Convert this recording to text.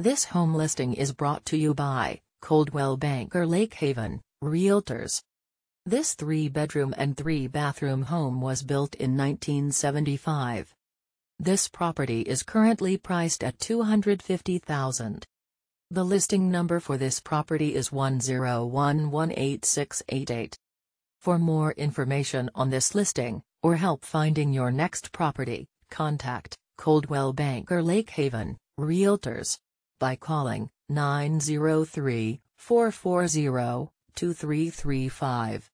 This home listing is brought to you by Coldwell Banker Lake Haven, Realtors. This three-bedroom and three-bathroom home was built in 1975. This property is currently priced at $250,000. The listing number for this property is 10118688. For more information on this listing, or help finding your next property, contact Coldwell Banker Lake Haven, Realtors by calling 903 440 2335.